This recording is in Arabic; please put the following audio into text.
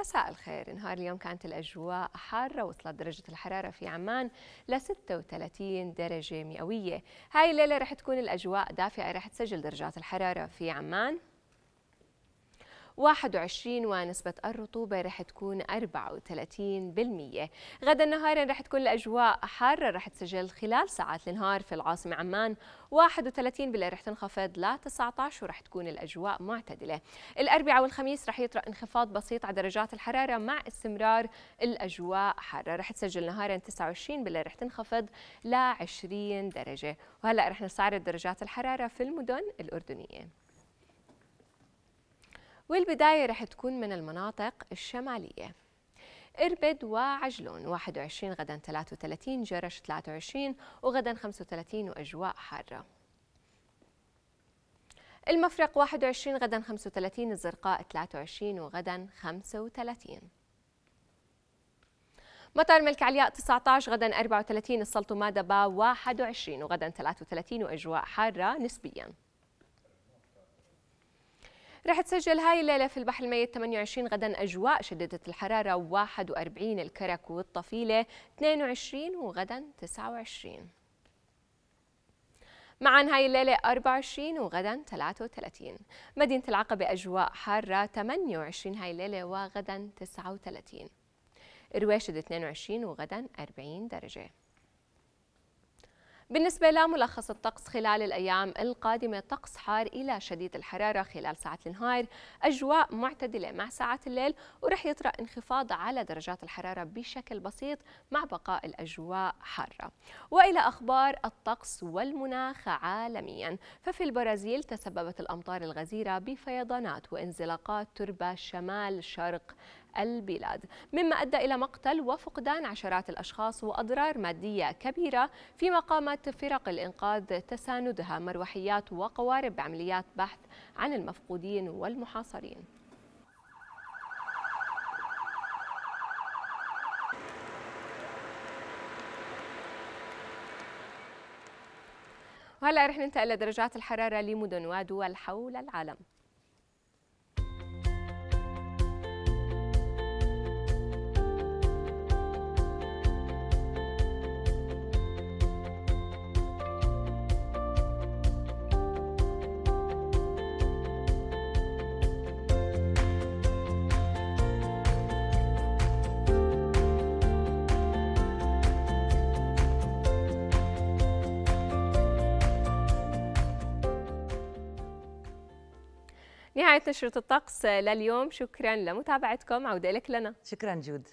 مساء الخير نهار اليوم كانت الأجواء حارة وصلت درجة الحرارة في عمان ل 36 درجة مئوية هاي الليلة رح تكون الأجواء دافئة رح تسجل درجات الحرارة في عمان 21 ونسبة الرطوبة رح تكون 34% غدا نهارا رح تكون الأجواء حارة رح تسجل خلال ساعات النهار في العاصمة عمان 31 بالليل رح تنخفض ل 19 ورح تكون الأجواء معتدلة الأربعاء والخميس رح يطرأ انخفاض بسيط على درجات الحرارة مع استمرار الأجواء حارة رح تسجل نهارا 29 بالليل رح تنخفض ل 20 درجة وهلأ رح نستعرض درجات الحرارة في المدن الأردنية والبداية رح تكون من المناطق الشمالية إربد وعجلون 21 غدا 33 جرش 23 وغدا 35 وأجواء حارة المفرق 21 غدا 35 الزرقاء 23 وغدا 35 مطار ملك علياء 19 غدا 34 السلطمة دبا 21 وغدا 33 وأجواء حارة نسبياً رح تسجل هاي الليلة في البحر الميت 28 غدا أجواء شدة الحرارة 41 الكرك والطفيلة 22 وغدا 29 معا هاي الليلة 24 وغدا 33 مدينة العقبة أجواء حارة 28 هاي الليلة وغدا 39 رواشد 22 وغدا 40 درجة بالنسبة لملخص الطقس خلال الأيام القادمة طقس حار إلى شديد الحرارة خلال ساعة النهار أجواء معتدلة مع ساعات الليل ورح يطرأ انخفاض على درجات الحرارة بشكل بسيط مع بقاء الأجواء حارة وإلى أخبار الطقس والمناخ عالميا ففي البرازيل تسببت الأمطار الغزيرة بفيضانات وانزلاقات تربة شمال شرق البلاد مما أدى إلى مقتل وفقدان عشرات الأشخاص وأضرار مادية كبيرة فيما قامت فرق الإنقاذ تساندها مروحيات وقوارب بعمليات بحث عن المفقودين والمحاصرين وهلا رح ننتقل لدرجات الحراره لمدن ودول حول العالم نهاية نشرة الطقس لليوم شكرا لمتابعتكم عودة لك لنا شكرا جود